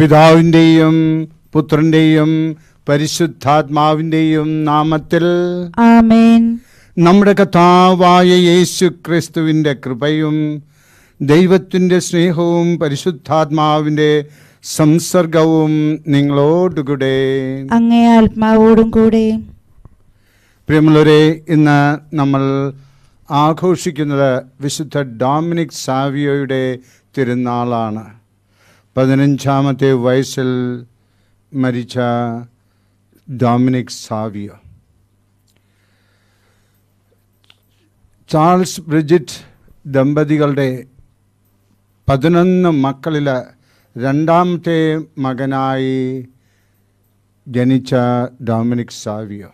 പിതാവിൻ്റെയും പുത്രൻ്റെയും പരിശുദ്ധാത്മാവിൻ്റെയും നാമത്തിൽ ആമേൻ നമ്മുടെ കഥാവായ യേശു ക്രിസ്തുവിൻ്റെ കൃപയും ദൈവത്തിൻ്റെ സ്നേഹവും പരിശുദ്ധാത്മാവിൻ്റെ സംസർഗവും നിങ്ങളോടുകൂടെ അങ്ങേ ആത്മാവോടും കൂടെ പ്രിയമുള്ളവരെ ഇന്ന് നമ്മൾ ആഘോഷിക്കുന്നത് വിശുദ്ധ ഡോമിനിക് സാവിയോയുടെ തിരുനാളാണ് പതിനഞ്ചാമത്തെ വയസ്സിൽ മരിച്ച ഡൊമിനിക് സാവിയ ചാൾസ് ബ്രിജിറ്റ് ദമ്പതികളുടെ പതിനൊന്ന് മക്കളിൽ രണ്ടാമത്തെ മകനായി ജനിച്ച ഡൊമിനിക് സാവിയ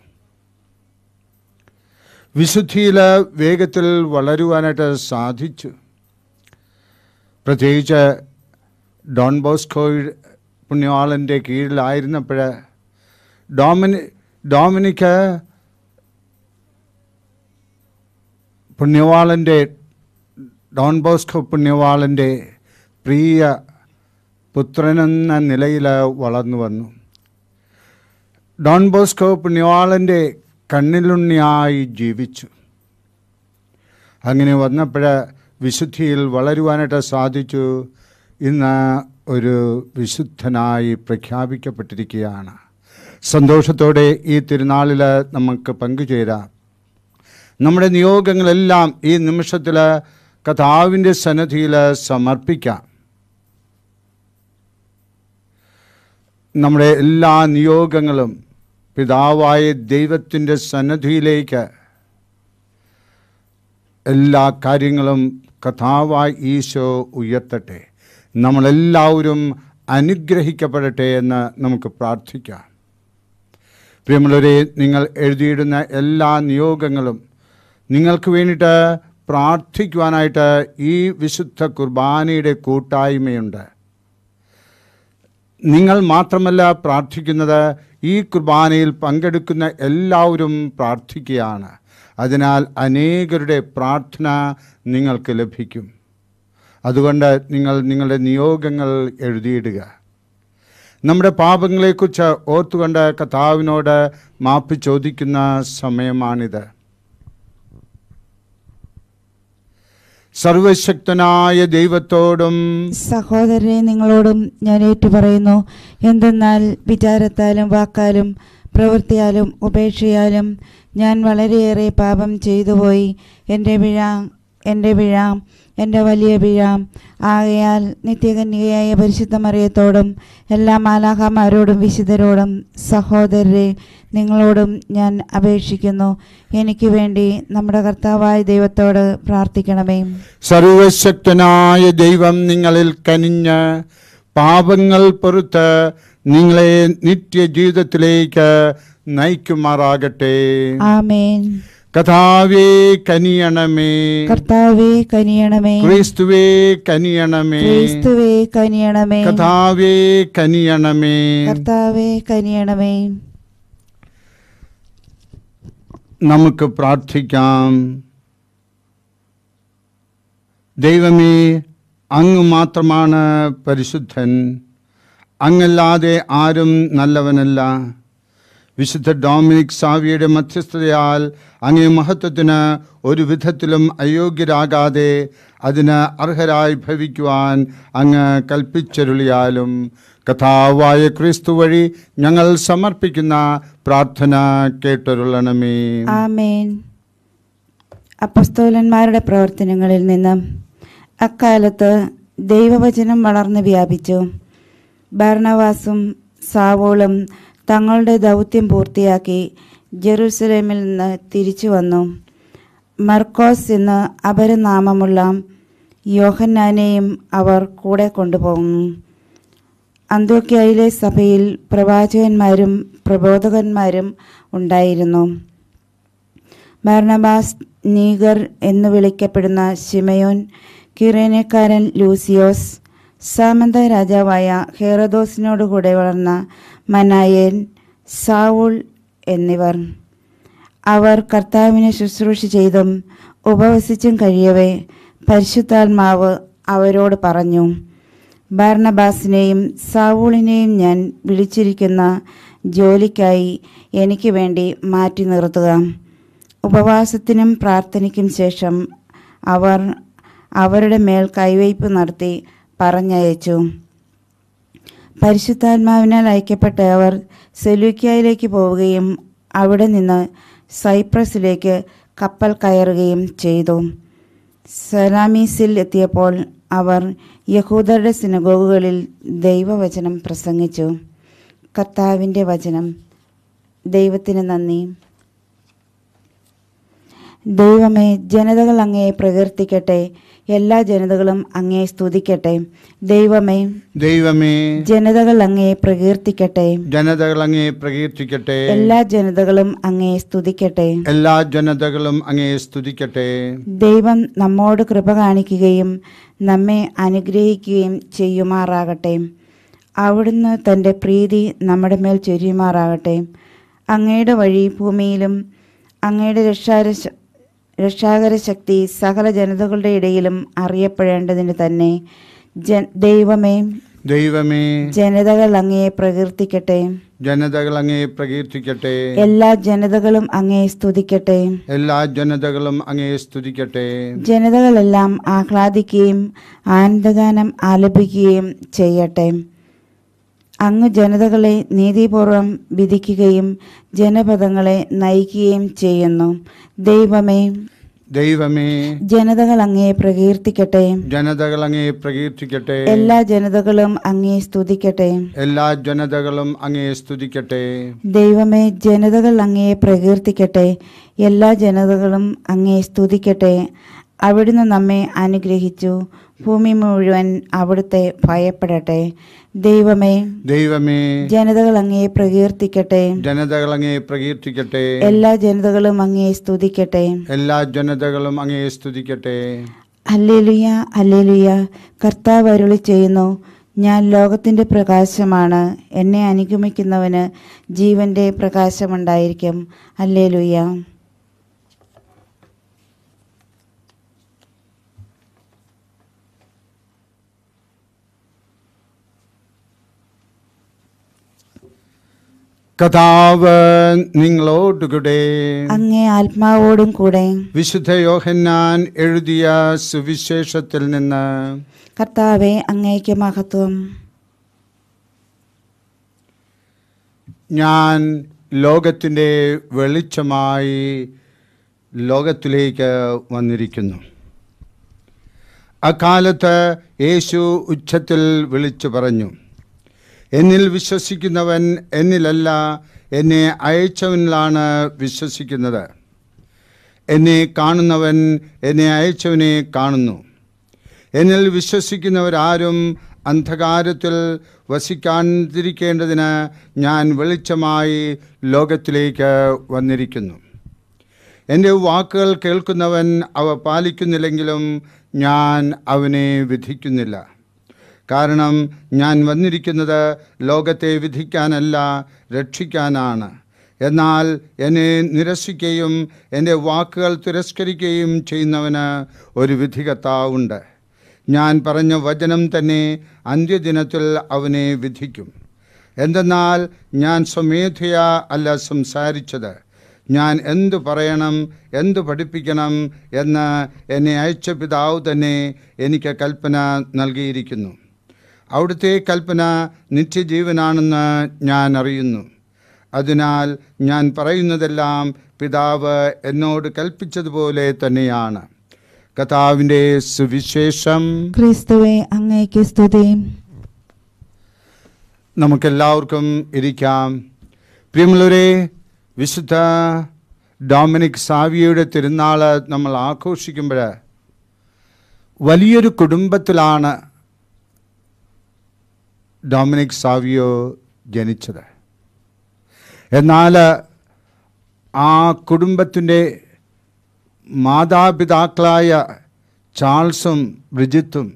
വിശുദ്ധിയിൽ വേഗത്തിൽ വളരുവാനായിട്ട് സാധിച്ചു പ്രത്യേകിച്ച് ഡോൺ ബോസ്കോ പുണ്യവാളൻ്റെ കീഴിലായിരുന്നപ്പോൾ ഡോമിനി ഡോമിനിക്ക് പുണ്യവാളൻ്റെ ഡോൺ ബോസ്കോ പുണ്യവാളൻ്റെ പ്രിയ പുത്രനെന്ന നിലയിൽ വളർന്നു വന്നു ഡോൺ ബോസ്കോ പുണ്യവാളൻ്റെ കണ്ണിലുണ്ണിയായി ജീവിച്ചു അങ്ങനെ വന്നപ്പോൾ വിശുദ്ധിയിൽ വളരുവാനായിട്ട് സാധിച്ചു ഇന്ന് ഒരു വിശുദ്ധനായി പ്രഖ്യാപിക്കപ്പെട്ടിരിക്കുകയാണ് സന്തോഷത്തോടെ ഈ തിരുനാളിൽ നമുക്ക് പങ്കുചേരാം നമ്മുടെ നിയോഗങ്ങളെല്ലാം ഈ നിമിഷത്തിൽ കഥാവിൻ്റെ സന്നദ്ധിയിൽ സമർപ്പിക്കാം നമ്മുടെ എല്ലാ നിയോഗങ്ങളും പിതാവായ ദൈവത്തിൻ്റെ സന്നദ്ധിയിലേക്ക് എല്ലാ കാര്യങ്ങളും കഥാവായി ഈശോ ഉയർത്തട്ടെ നമ്മളെല്ലാവരും അനുഗ്രഹിക്കപ്പെടട്ടെ എന്ന് നമുക്ക് പ്രാർത്ഥിക്കാം പ്രിയമുള്ളവരെ നിങ്ങൾ എഴുതിയിടുന്ന എല്ലാ നിയോഗങ്ങളും നിങ്ങൾക്ക് വേണ്ടിയിട്ട് പ്രാർത്ഥിക്കുവാനായിട്ട് ഈ വിശുദ്ധ കുർബാനയുടെ കൂട്ടായ്മയുണ്ട് നിങ്ങൾ മാത്രമല്ല പ്രാർത്ഥിക്കുന്നത് ഈ കുർബാനയിൽ പങ്കെടുക്കുന്ന എല്ലാവരും പ്രാർത്ഥിക്കുകയാണ് അതിനാൽ അനേകരുടെ പ്രാർത്ഥന നിങ്ങൾക്ക് ലഭിക്കും അതുകൊണ്ട് നിങ്ങൾ നിങ്ങളുടെ നിയോഗങ്ങൾ എഴുതിയിടുക നമ്മുടെ പാപങ്ങളെക്കുറിച്ച് ഓർത്തുകൊണ്ട് കഥാവിനോട് മാപ്പ് ചോദിക്കുന്ന സമയമാണിത് സർവശക്തനായ ദൈവത്തോടും സഹോദരനെ നിങ്ങളോടും ഞാൻ ഏറ്റു പറയുന്നു എന്തെന്നാൽ വിചാരത്താലും വാക്കാലും പ്രവൃത്തിയാലും ഉപേക്ഷയാലും ഞാൻ വളരെയേറെ പാപം ചെയ്തുപോയി എൻ്റെ വിഴ എൻ്റെ വിഴ എൻ്റെ വലിയ പിഴ ആകയാൽ നിത്യകന്യകയായ പരിശുദ്ധമറിയത്തോടും എല്ലാ മാലാഖമാരോടും വിശുദ്ധരോടും സഹോദരരെ നിങ്ങളോടും ഞാൻ അപേക്ഷിക്കുന്നു എനിക്ക് വേണ്ടി നമ്മുടെ കർത്താവായ ദൈവത്തോട് പ്രാർത്ഥിക്കണമേ സർവശക്തനായ ദൈവം നിങ്ങളിൽ കനിഞ്ഞ് പാപങ്ങൾ പൊറത്ത് നിങ്ങളെ നിത്യജീവിതത്തിലേക്ക് നയിക്കുമാറാകട്ടെ ആമേൻ കഥാവേ കനിയണമേ കർത്താവേ കനിയണമേ ക്രിസ്തുവേ കനിയണമേ ക്രിസ്തുവേ കനിയണമേ കഥാവേ കനിയണമേ കർത്താവേ കനിയണമേ നമുക്ക് പ്രാർത്ഥിക്കാം ദൈവമേ അങ്ങ് മാത്രമാണ് പരിശുദ്ധൻ അങ്ങല്ലാതെ ആരും നല്ലവനല്ല വിശുദ്ധ ഡോമിനിക് സാവിയുടെ മധ്യസ്ഥതയാൽ അങ്ങേ മഹത്വത്തിന് ഒരു വിധത്തിലും അയോഗ്യരാകാതെ അതിന് അർഹരായി ഭവിക്കുവാൻ അങ്ങ് കൽപ്പിച്ചരുളിയാലും കഥാവായ ക്രിസ്തു വഴി ഞങ്ങൾ സമർപ്പിക്കുന്ന പ്രാർത്ഥന കേട്ടൊരുളണമേ അപ്പസ്തോലന്മാരുടെ പ്രവർത്തനങ്ങളിൽ നിന്ന് അക്കാലത്ത് ദൈവവചനം വളർന്നു വ്യാപിച്ചു ഭരണവാസും സാവോളും തങ്ങളുടെ ദൗത്യം പൂർത്തിയാക്കി ജെറൂസലേമിൽ നിന്ന് തിരിച്ചു വന്നു മർക്കോസ് എന്ന് അപരനാമമുള്ള യോഹന്നാനെയും അവർ കൂടെ കൊണ്ടുപോകുന്നു അന്ത്യോക്യയിലെ സഭയിൽ പ്രവാചകന്മാരും പ്രബോധകന്മാരും ഉണ്ടായിരുന്നു ഭരണബാസ് നീഗർ എന്ന് വിളിക്കപ്പെടുന്ന ശിമയോൻ കിറേനക്കാരൻ ലൂസിയോസ് സാമന്ത രാജാവായ ഹേറദോസിനോടുകൂടെ വളർന്ന മനായേൻ സാവുൾ എന്നിവർ അവർ കർത്താവിനെ ശുശ്രൂഷ ചെയ്തും ഉപവസിച്ചും കഴിയവേ പരിശുദ്ധാത്മാവ് അവരോട് പറഞ്ഞു ഭരണബാസിനെയും സാവൂളിനെയും ഞാൻ വിളിച്ചിരിക്കുന്ന ജോലിക്കായി എനിക്ക് വേണ്ടി മാറ്റി നിർത്തുക ഉപവാസത്തിനും പ്രാർത്ഥനയ്ക്കും ശേഷം അവർ അവരുടെ മേൽ കൈവയ്പ് നടത്തി പറഞ്ഞയച്ചു പരിശുദ്ധാത്മാവിനാൽ അയക്കപ്പെട്ടവർ അവർ സെലൂക്കിയയിലേക്ക് പോവുകയും അവിടെ നിന്ന് സൈപ്രസിലേക്ക് കപ്പൽ കയറുകയും ചെയ്തു സലാമീസിൽ എത്തിയപ്പോൾ അവർ യഹൂദരുടെ സിനഗോഗുകളിൽ ദൈവവചനം പ്രസംഗിച്ചു കർത്താവിൻ്റെ വചനം ദൈവത്തിന് നന്ദി ദൈവമേ ജനതകൾ അങ്ങയെ പ്രകീർത്തിക്കട്ടെ എല്ലാ ജനതകളും അങ്ങയെ സ്തുതിക്കട്ടെ ദൈവമേ ദൈവമേ ജനതകൾ അങ്ങയെ പ്രകീർത്തിക്കട്ടെ ജനതകൾ അങ്ങയെ പ്രകീർത്തിക്കട്ടെ എല്ലാ ജനതകളും അങ്ങയെ സ്തുതിക്കട്ടെ എല്ലാ ജനതകളും അങ്ങയെ സ്തുതിക്കട്ടെ ദൈവം നമ്മോട് കൃപ കാണിക്കുകയും നമ്മെ അനുഗ്രഹിക്കുകയും ചെയ്യുമാറാകട്ടെ അവിടുന്ന് തൻ്റെ പ്രീതി നമ്മുടെ മേൽ ചൊരിയുമാറാകട്ടെ അങ്ങയുടെ വഴി ഭൂമിയിലും അങ്ങയുടെ രക്ഷാരക്ഷ രക്ഷാകര ശക്തി സകല ജനതകളുടെ ഇടയിലും അറിയപ്പെടേണ്ടതിന് തന്നെ ദൈവമേ ദൈവമേ ജനതകൾ അങ്ങയെ പ്രകീർത്തിക്കട്ടെ ജനതകൾ അങ്ങേ പ്രകീർത്തിക്കട്ടെ എല്ലാ ജനതകളും അങ്ങേ സ്തുതിക്കട്ടെ എല്ലാ ജനതകളും അങ്ങേ സ്തുതിക്കട്ടെ ജനതകളെല്ലാം ആഹ്ലാദിക്കുകയും ആനന്ദഗാനം ആലപിക്കുകയും ചെയ്യട്ടെ അങ്ങ് ജനതകളെ നീതിപൂർവം വിധിക്കുകയും ജനപദങ്ങളെ നയിക്കുകയും ചെയ്യുന്നു ദൈവമേ ദൈവമേ ജനതകൾ അങ്ങയെ പ്രകീർത്തിക്കട്ടെ ജനതകൾ അങ്ങയെ പ്രകീർത്തിക്കട്ടെ എല്ലാ ജനതകളും അങ്ങയെ സ്തുതിക്കട്ടെ എല്ലാ ജനതകളും അങ്ങയെ സ്തുതിക്കട്ടെ ദൈവമേ ജനതകൾ അങ്ങയെ പ്രകീർത്തിക്കട്ടെ എല്ലാ ജനതകളും അങ്ങയെ സ്തുതിക്കട്ടെ അവിടുന്ന് നമ്മെ അനുഗ്രഹിച്ചു ഭൂമി മുഴുവൻ അവിടുത്തെ ഭയപ്പെടട്ടെ ദൈവമേ ദൈവമേ ജനതകൾ അങ്ങേ പ്രകീർത്തിക്കട്ടെ ജനതകൾ അങ്ങേ പ്രകീർത്തിക്കട്ടെ എല്ലാ ജനതകളും അങ്ങേ സ്തുതിക്കട്ടെ എല്ലാ ജനതകളും അങ്ങേ സ്തുതിക്കട്ടെ അല്ലേലുയ അല്ലേലുയ കർത്താവ് അരുളി ചെയ്യുന്നു ഞാൻ ലോകത്തിൻ്റെ പ്രകാശമാണ് എന്നെ അനുഗമിക്കുന്നവന് ജീവൻ്റെ പ്രകാശമുണ്ടായിരിക്കും അല്ലേലുയ്യ കഥാവ് നിങ്ങളോട് കൂടെ അങ്ങേ ആത്മാവോടും കൂടെ വിശുദ്ധ യോഹന്നാൻ എഴുതിയ സുവിശേഷത്തിൽ നിന്ന് കർത്താവെ അങ്ങേക്ക് മഹത്വം ഞാൻ ലോകത്തിൻ്റെ വെളിച്ചമായി ലോകത്തിലേക്ക് വന്നിരിക്കുന്നു അക്കാലത്ത് യേശു ഉച്ചത്തിൽ വിളിച്ചു പറഞ്ഞു എന്നിൽ വിശ്വസിക്കുന്നവൻ എന്നിലല്ല എന്നെ അയച്ചവനിലാണ് വിശ്വസിക്കുന്നത് എന്നെ കാണുന്നവൻ എന്നെ അയച്ചവനെ കാണുന്നു എന്നിൽ വിശ്വസിക്കുന്നവരാരും അന്ധകാരത്തിൽ വസിക്കാതിരിക്കേണ്ടതിന് ഞാൻ വെളിച്ചമായി ലോകത്തിലേക്ക് വന്നിരിക്കുന്നു എൻ്റെ വാക്കുകൾ കേൾക്കുന്നവൻ അവ പാലിക്കുന്നില്ലെങ്കിലും ഞാൻ അവനെ വിധിക്കുന്നില്ല കാരണം ഞാൻ വന്നിരിക്കുന്നത് ലോകത്തെ വിധിക്കാനല്ല രക്ഷിക്കാനാണ് എന്നാൽ എന്നെ നിരസിക്കുകയും എൻ്റെ വാക്കുകൾ തിരസ്കരിക്കുകയും ചെയ്യുന്നവന് ഒരു വിധികത്താവുണ്ട് ഞാൻ പറഞ്ഞ വചനം തന്നെ അന്ത്യദിനത്തിൽ അവനെ വിധിക്കും എന്തെന്നാൽ ഞാൻ സ്വമേധയാ അല്ല സംസാരിച്ചത് ഞാൻ എന്തു പറയണം എന്തു പഠിപ്പിക്കണം എന്ന് എന്നെ അയച്ച പിതാവ് തന്നെ എനിക്ക് കൽപ്പന നൽകിയിരിക്കുന്നു അവിടുത്തെ കൽപ്പന നിത്യജീവനാണെന്ന് ഞാൻ അറിയുന്നു അതിനാൽ ഞാൻ പറയുന്നതെല്ലാം പിതാവ് എന്നോട് കൽപ്പിച്ചതുപോലെ തന്നെയാണ് കഥാവിൻ്റെ സുവിശേഷം ക്രിസ്തുവെ അങ്ങേക്ക് സ്തുതി നമുക്കെല്ലാവർക്കും ഇരിക്കാം പ്രിയമുള്ളവരെ വിശുദ്ധ ഡൊമിനിക് സാവിയയുടെ തിരുനാൾ നമ്മൾ ആഘോഷിക്കുമ്പോൾ വലിയൊരു കുടുംബത്തിലാണ് ഡൊമിനിക് സാവിയോ ജനിച്ചത് എന്നാൽ ആ കുടുംബത്തിൻ്റെ മാതാപിതാക്കളായ ചാൾസും ബ്രിജിത്തും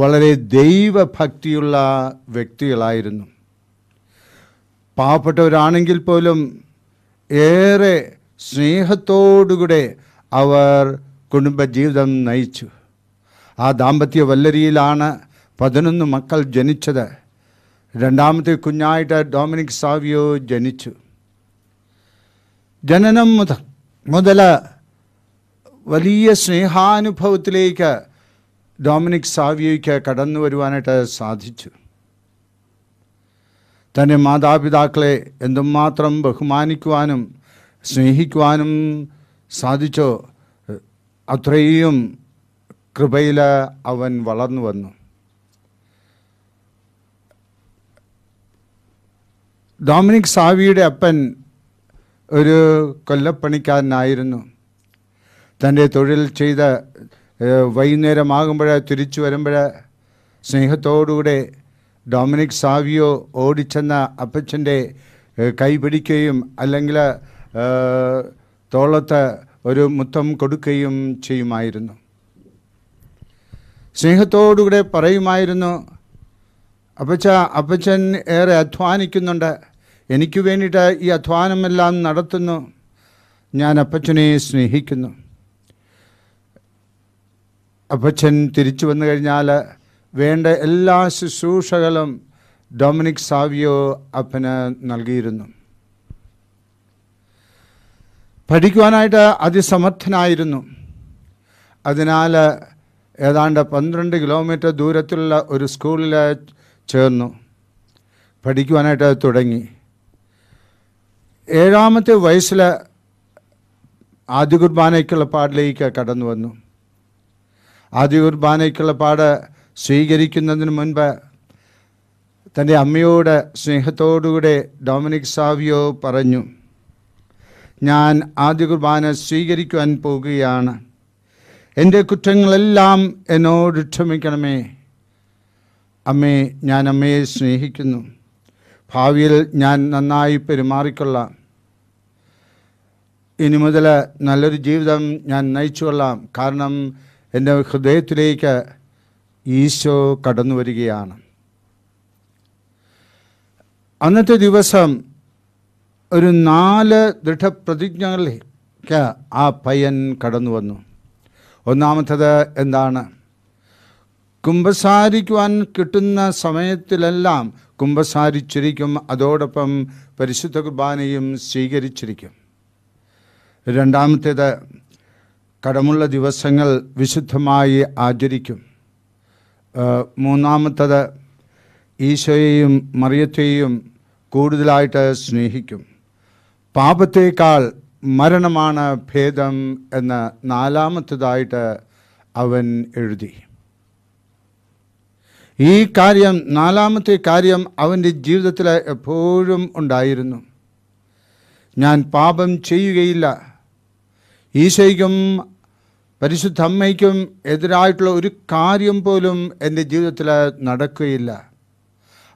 വളരെ ദൈവഭക്തിയുള്ള വ്യക്തികളായിരുന്നു പാവപ്പെട്ടവരാണെങ്കിൽ പോലും ഏറെ സ്നേഹത്തോടുകൂടെ അവർ കുടുംബജീവിതം നയിച്ചു ആ ദാമ്പത്യ വല്ലരിയിലാണ് പതിനൊന്ന് മക്കൾ ജനിച്ചത് രണ്ടാമത്തെ കുഞ്ഞായിട്ട് ഡൊമിനിക് സാവിയോ ജനിച്ചു ജനനം മുതൽ മുതൽ വലിയ സ്നേഹാനുഭവത്തിലേക്ക് ഡൊമിനിക് സാവിയോയ്ക്ക് കടന്നു വരുവാനായിട്ട് സാധിച്ചു തൻ്റെ മാതാപിതാക്കളെ എന്തുമാത്രം ബഹുമാനിക്കുവാനും സ്നേഹിക്കുവാനും സാധിച്ചോ അത്രയും കൃപയിൽ അവൻ വളർന്നു വന്നു ഡൊമിനിക് സാവിയുടെ അപ്പൻ ഒരു കൊല്ലപ്പണിക്കാരനായിരുന്നു തൻ്റെ തൊഴിൽ ചെയ്ത വൈകുന്നേരമാകുമ്പോഴേ തിരിച്ചു വരുമ്പോൾ സ്നേഹത്തോടുകൂടെ ഡൊമിനിക് സാവിയോ ഓടിച്ചെന്ന അപ്പച്ചൻ്റെ കൈ പിടിക്കുകയും അല്ലെങ്കിൽ തോളത്ത് ഒരു മുത്തം കൊടുക്കുകയും ചെയ്യുമായിരുന്നു സ്നേഹത്തോടുകൂടെ പറയുമായിരുന്നു അപ്പച്ച അപ്പച്ചൻ ഏറെ അധ്വാനിക്കുന്നുണ്ട് എനിക്ക് വേണ്ടിയിട്ട് ഈ അധ്വാനമെല്ലാം നടത്തുന്നു ഞാൻ അപ്പച്ചനെ സ്നേഹിക്കുന്നു അപ്പച്ചൻ തിരിച്ചു വന്നു കഴിഞ്ഞാൽ വേണ്ട എല്ലാ ശുശ്രൂഷകളും ഡൊമിനിക് സാവിയോ അപ്പന് നൽകിയിരുന്നു പഠിക്കുവാനായിട്ട് അതിസമർത്ഥനായിരുന്നു അതിനാൽ ഏതാണ്ട് പന്ത്രണ്ട് കിലോമീറ്റർ ദൂരത്തുള്ള ഒരു സ്കൂളിലെ ചേർന്നു പഠിക്കുവാനായിട്ട് അത് തുടങ്ങി ഏഴാമത്തെ വയസ്സിൽ ആദ്യ കുർബാനയ്ക്കുള്ള പാടിലേക്ക് കടന്നു വന്നു ആദ്യ കുർബാനയ്ക്കുള്ള പാട് സ്വീകരിക്കുന്നതിന് മുൻപ് തൻ്റെ അമ്മയോട് സ്നേഹത്തോടുകൂടെ ഡൊമിനിക് സാവിയോ പറഞ്ഞു ഞാൻ ആദ്യ കുർബാന സ്വീകരിക്കുവാൻ പോകുകയാണ് എൻ്റെ കുറ്റങ്ങളെല്ലാം എന്നോട് ക്ഷമിക്കണമേ അമ്മേ ഞാൻ അമ്മയെ സ്നേഹിക്കുന്നു ഭാവിയിൽ ഞാൻ നന്നായി പെരുമാറിക്കൊള്ളാം ഇനി മുതൽ നല്ലൊരു ജീവിതം ഞാൻ നയിച്ചുകൊള്ളാം കാരണം എൻ്റെ ഹൃദയത്തിലേക്ക് ഈശോ കടന്നു വരികയാണ് അന്നത്തെ ദിവസം ഒരു നാല് ദൃഢപ്രതിജ്ഞകളിലേക്ക് ആ പയ്യൻ കടന്നു വന്നു ഒന്നാമത്തത് എന്താണ് കുംഭസാരിക്കുവാൻ കിട്ടുന്ന സമയത്തിലെല്ലാം കുംഭസാരിച്ചിരിക്കും അതോടൊപ്പം പരിശുദ്ധ കുർബാനയും സ്വീകരിച്ചിരിക്കും രണ്ടാമത്തേത് കടമുള്ള ദിവസങ്ങൾ വിശുദ്ധമായി ആചരിക്കും മൂന്നാമത്തത് ഈശോയെയും മറിയത്തെയും കൂടുതലായിട്ട് സ്നേഹിക്കും പാപത്തേക്കാൾ മരണമാണ് ഭേദം എന്ന നാലാമത്തതായിട്ട് അവൻ എഴുതി ഈ കാര്യം നാലാമത്തെ കാര്യം അവൻ്റെ ജീവിതത്തിൽ എപ്പോഴും ഉണ്ടായിരുന്നു ഞാൻ പാപം ചെയ്യുകയില്ല ഈശയ്ക്കും പരിശുദ്ധ അമ്മയ്ക്കും എതിരായിട്ടുള്ള ഒരു കാര്യം പോലും എൻ്റെ ജീവിതത്തിൽ നടക്കുകയില്ല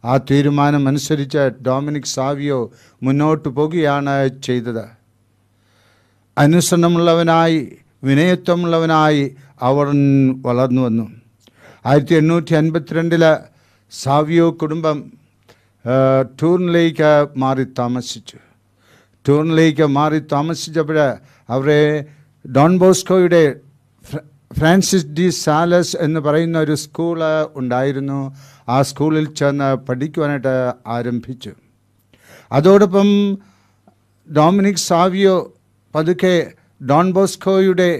ആ തീരുമാനമനുസരിച്ച് ഡൊമിനിക് സാവിയോ മുന്നോട്ട് പോകുകയാണ് ചെയ്തത് അനുസരണമുള്ളവനായി വിനയത്വമുള്ളവനായി അവൻ വളർന്നു വന്നു ആയിരത്തി എണ്ണൂറ്റി അൻപത്തിരണ്ടിൽ സാവിയോ കുടുംബം ടൂറിനിലേക്ക് മാറി താമസിച്ചു ടൂറിനിലേക്ക് മാറി താമസിച്ചപ്പോൾ അവരെ ഡോൺ ബോസ്കോയുടെ ഫ്രാൻസിസ് ഡി സാലസ് എന്ന് പറയുന്ന ഒരു സ്കൂൾ ഉണ്ടായിരുന്നു ആ സ്കൂളിൽ ചെന്ന് പഠിക്കുവാനായിട്ട് ആരംഭിച്ചു അതോടൊപ്പം ഡോമിനിക് സാവിയോ പതുക്കെ ഡോൺ ബോസ്കോയുടെ